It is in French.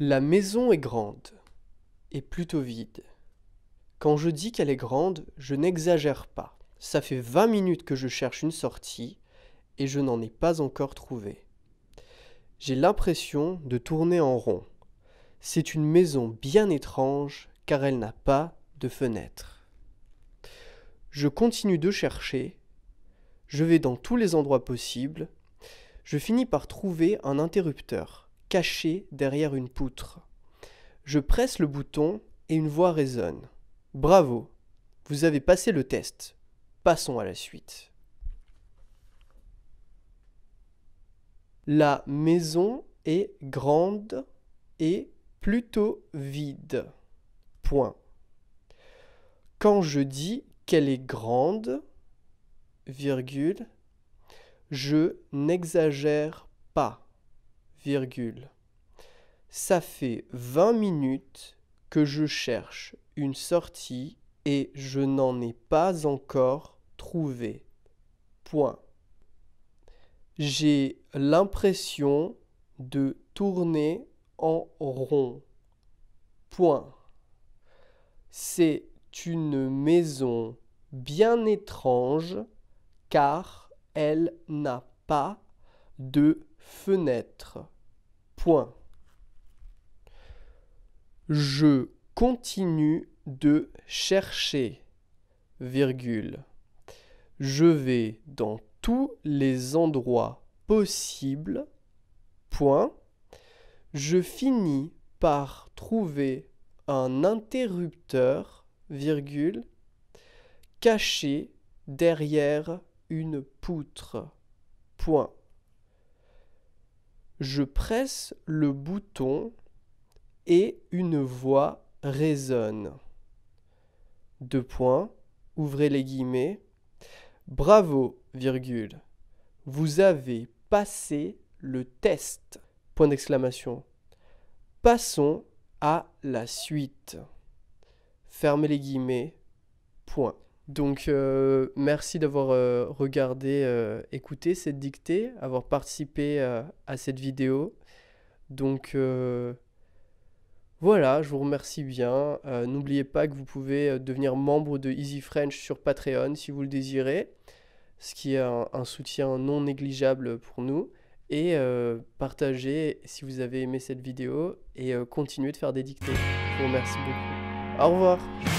La maison est grande et plutôt vide. Quand je dis qu'elle est grande, je n'exagère pas. Ça fait 20 minutes que je cherche une sortie et je n'en ai pas encore trouvé. J'ai l'impression de tourner en rond. C'est une maison bien étrange car elle n'a pas de fenêtre. Je continue de chercher. Je vais dans tous les endroits possibles. Je finis par trouver un interrupteur caché derrière une poutre. Je presse le bouton et une voix résonne. Bravo, vous avez passé le test. Passons à la suite. La maison est grande et plutôt vide. Point. Quand je dis qu'elle est grande, virgule, je n'exagère pas. Ça fait 20 minutes que je cherche une sortie et je n'en ai pas encore trouvé. Point. J'ai l'impression de tourner en rond. Point. C'est une maison bien étrange car elle n'a pas de fenêtre. Point. Je continue de chercher. Virgule. Je vais dans tous les endroits possibles. Point. Je finis par trouver un interrupteur, virgule, caché derrière une poutre. Point je presse le bouton et une voix résonne. Deux points, ouvrez les guillemets. Bravo, virgule. Vous avez passé le test. Point d'exclamation. Passons à la suite. Fermez les guillemets. Point. Donc, euh, merci d'avoir euh, regardé, euh, écouté cette dictée, avoir participé à cette vidéo. Donc, voilà, je vous remercie bien. N'oubliez pas que vous pouvez devenir membre de Easy French sur Patreon si vous le désirez, ce qui est un soutien non négligeable pour nous. Et partagez si vous avez aimé cette vidéo et continuez de faire des dictées. Je vous remercie beaucoup. Au revoir.